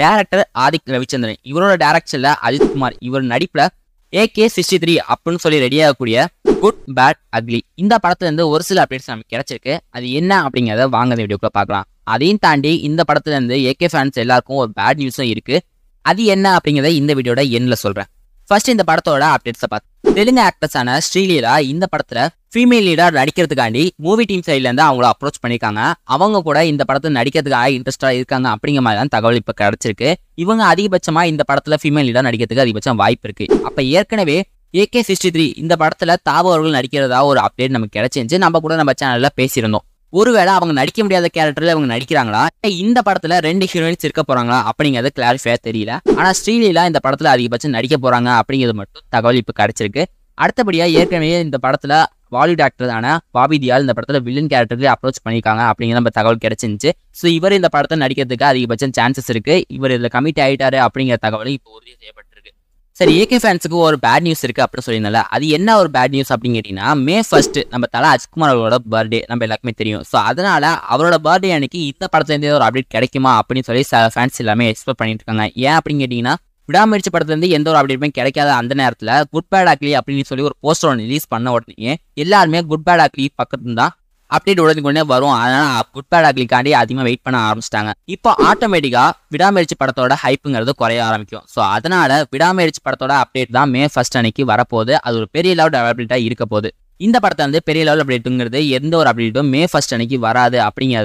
director Adhik Ravichandran இவரோட அஜித் அஜித்குமார் இவர் நடிப்பில் ஏகே சிக்ஸ்டி த்ரீ அப்படின்னு சொல்லி ரெடி ஆகக்கூடிய குட் பேட் அக்லி இந்த படத்துலேருந்து ஒரு சில அப்டேட்ஸ் நமக்கு கிடைச்சிருக்கு அது என்ன அப்படிங்கிறத வாங்க வீடியோக்குள்ள பார்க்கலாம் அதையும் தாண்டி இந்த படத்துலேருந்து ஏகே ஃபேன்ஸ் எல்லாருக்கும் ஒரு பேட் நியூஸும் இருக்குது அது என்ன அப்படிங்கிறத இந்த வீடியோட எண்ணில் சொல்கிறேன் ஃபர்ஸ்ட் இந்த படத்தோட அப்டேட்ஸை பார்த்து தெலுங்கு ஆக்ட்ரஸான ஸ்ரீலீலா இந்த படத்துல ஃபீமேல் லீடாக நடிக்கிறதுக்காண்டி மூவி டீம் இருந்து அவங்கள அப்ரோச் பண்ணியிருக்காங்க அவங்க கூட இந்த படத்தில் நடிக்கிறதுக்காக இன்ட்ரெஸ்டா இருக்காங்க அப்படிங்கிற மாதிரி தான் தகவல் இப்போ கிடச்சிருக்கு இவங்க அதிகபட்சமாக இந்த படத்தில் ஃபீமேல் லீடாக நடிக்கிறதுக்கு அதிகபட்சம் வாய்ப்பு இருக்கு அப்போ ஏற்கனவே ஏகே சிக்ஸ்டி த்ரீ இந்த படத்தில் தாபு அவர்கள் நடிக்கிறதா ஒரு அப்டேட் நமக்கு கிடைச்சிருந்துச்சு நம்ம கூட நம்ம சேனலில் பேசியிருந்தோம் ஒருவேளை அவங்க நடிக்க முடியாத கேரக்டர்ல இவங்க நடிக்கிறாங்களா இந்த படத்துல ரெண்டு ஹீரோயின்ஸ் இருக்க போறாங்களா அப்படிங்கறது கிளாரிஃபையா தெரியல ஆனா ஸ்ரீலீலா இந்த படத்துல அதிகபட்சம் நடிக்க போறாங்க அப்படிங்கிறது மட்டும் தகவல் இப்போ கிடைச்சிருக்கு அடுத்தபடியா ஏற்கனவே இந்த படத்துல பாலிவுட் ஆக்டரான பாபி தியால் இந்த படத்துல வில்லன் கேரக்டருக்கு அப்ரோச் பண்ணியிருக்காங்க அப்படிங்கிற நம்ம தகவல் கிடைச்சிருந்துச்சு ஸோ இவர் இந்த படத்தை நடிக்கிறதுக்கு அதிகபட்சம் சான்சஸ் இருக்கு இவர் இதுல கமிட் ஆயிட்டாரு அப்படிங்கிற தகவலும் இப்போ உறுதி செய்யப்பட்டு சரி ஏகே ஃபேன்ஸுக்கு ஒரு பேட் நியூஸ் இருக்குது அப்படின்னு சொல்லியிருந்தால அது என்ன ஒரு பேட் நியூஸ் அப்படின்னு கேட்டிங்கன்னா மே ஃபஸ்ட்டு நம்ம தலை அஜ்குமார் அவரோட பர்த்டே நம்ம எல்லாருக்குமே தெரியும் ஸோ அதனால் அவரோட பர்த்டே அன்னைக்கு இந்த படத்துலேருந்து ஒரு அப்டேட் கிடைக்குமா அப்படின்னு சொல்லி ஃபேன்ஸ் எல்லாமே எக்ஸ்பெக்ட் பண்ணிட்டு இருக்காங்க ஏன் அப்படின்னு கேட்டிங்கன்னா விடாமுயற்சி படத்துலேருந்து எந்த ஒரு அப்டேட்டுமே கிடைக்காத அந்த நேரத்தில் குட் பேட் ஆக்லி அப்படின்னு சொல்லி ஒரு போஸ்டர் ஒன்று ரிலீஸ் பண்ண உடனே எல்லாருமே குட் பேட் ஆக்லி பக்கத்து தான் அப்டேட் உடனே வரும் அதனால குட் பேட் அக்லிக்காண்டி அதிகமாக வெயிட் பண்ண ஆரம்பிச்சிட்டாங்க இப்போ ஆட்டோமேட்டிக்காக விடாமயிற்சி படத்தோட ஹைப்புங்கிறது குறைய ஆரம்பிக்கும் ஸோ அதனால் விடாமயிற்சி படத்தோட அப்டேட் தான் மே ஃபஸ்ட் அன்னைக்கு வரப்போகுது அது ஒரு பெரிய லெவல் டெவலப்மெண்ட்டாக இருக்க போகுது இந்த படத்தை வந்து பெரிய லெவல் அப்டேட்டுங்கிறது எந்த ஒரு அப்டேட்டும் மே ஃபஸ்ட் அன்னைக்கு வராது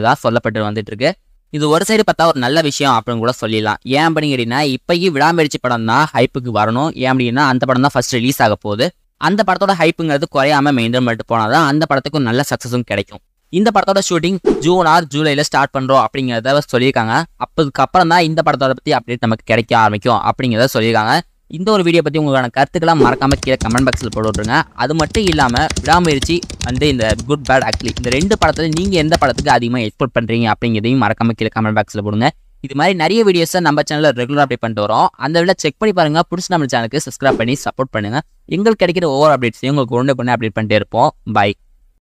தான் சொல்லப்பட்டு வந்துட்டு இருக்கு இது ஒரு சைடு பார்த்தா ஒரு நல்ல விஷயம் அப்படின்னு கூட சொல்லிடலாம் ஏன் அப்படின்னு கேட்டீங்கன்னா இப்போக்கி விடாமயிற்சி படம் தான் ஹைப்புக்கு வரணும் ஏன் அப்படின்னா அந்த படம் தான் ஃபர்ஸ்ட் ரிலீஸ் ஆக போகுது அந்த படத்தோட ஹைப்புங்கிறது குறையாம மெயின்டைன் பண்ணிட்டு போனால் தான் அந்த படத்துக்கும் நல்ல சக்ஸஸும் கிடைக்கும் இந்த படத்தோட ஷூட்டிங் ஜூன் ஆர் ஜூலையில் ஸ்டார்ட் பண்ணுறோம் அப்படிங்கிறத சொல்லியிருக்காங்க அப்பதுக்கு அப்புறம் தான் இந்த படத்தோட பற்றி அப்டேட் நமக்கு கிடைக்க ஆரம்பிக்கும் அப்படிங்கிறத சொல்லியிருக்காங்க இந்த ஒரு வீடியோ பற்றி உங்களுக்கான கருத்துக்கெல்லாம் மறக்காமல் கீழே கமெண்ட் பாக்ஸில் போட்டு அது மட்டும் இல்லாமல் விடாமுயற்சி வந்து இந்த குட் பேட் ஆக்சுவலி இந்த ரெண்டு படத்துல நீங்கள் எந்த படத்துக்கு அதிகமாக எக்ஸ்போர்ட் பண்ணுறீங்க அப்படிங்கிறதையும் மறக்காம கீழே கமெண்ட் பாக்ஸில் போடுங்க இது மாதிரி நிறைய வீடியோஸை நம்ம சேனலில் ரெகுலராக அப்டேட் பண்ணிட்டு வரோம் அந்த வீடியோ செக் பண்ணி பாருங்க பிடிச்ச நம்ம சேனலுக்கு சப்ஸ்கிரைப் பண்ணி சப்போர்ட் பண்ணுங்கள் எங்களுக்கு கிடைக்கிற ஒவ்வொரு அப்டேட்ஸையும் உங்களுக்கு ஒன்று பண்ணி அப்டேட் பண்ணிட்டே இருப்போம் பாய்